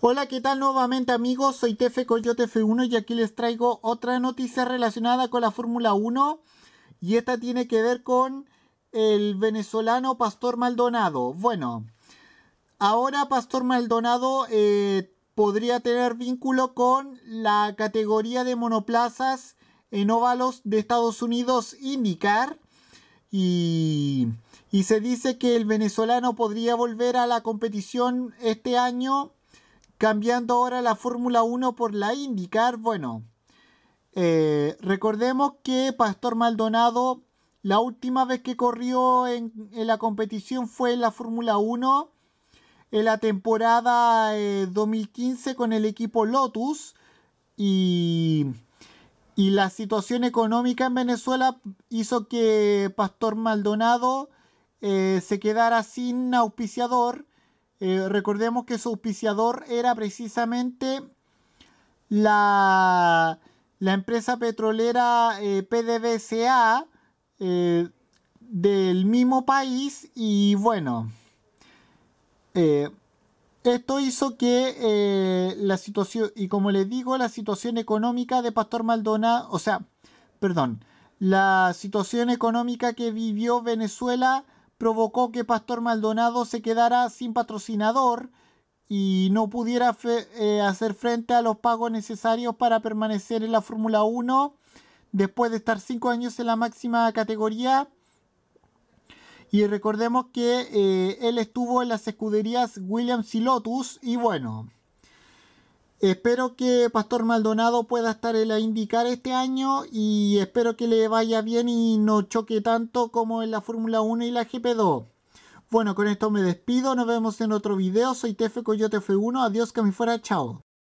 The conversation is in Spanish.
Hola, ¿qué tal nuevamente amigos? Soy Tefe Coyote F1 y aquí les traigo otra noticia relacionada con la Fórmula 1 y esta tiene que ver con el venezolano Pastor Maldonado. Bueno, ahora Pastor Maldonado eh, podría tener vínculo con la categoría de monoplazas en óvalos de Estados Unidos IndyCar y, y se dice que el venezolano podría volver a la competición este año Cambiando ahora la Fórmula 1 por la IndyCar, bueno, eh, recordemos que Pastor Maldonado, la última vez que corrió en, la competición fue en la Fórmula 1, en la temporada 2015 eh, con el equipo Lotus y, la situación económica en Venezuela hizo que Pastor Maldonado eh, se quedara sin auspiciador eh, recordemos que su auspiciador era precisamente la, empresa petrolera eh, PDVSA eh, del mismo país y bueno, esto hizo que la situación, y como les digo, la situación económica de Pastor Maldonado, o sea, perdón, la situación económica que vivió Venezuela provocó que Pastor Maldonado se quedara sin patrocinador y no pudiera eh, hacer frente a los pagos necesarios para permanecer en la Fórmula 1 después de estar cinco años en la máxima categoría. Y recordemos que eh, él estuvo en las escuderías Williams y Lotus y bueno, Espero que Pastor Maldonado pueda estar en la indicar este año y espero que le vaya bien y no choque tanto como en la Fórmula 1 y la GP2. Bueno, con esto me despido, nos vemos en otro video, soy Tefe Coyote F1, adiós que me fuera, chao.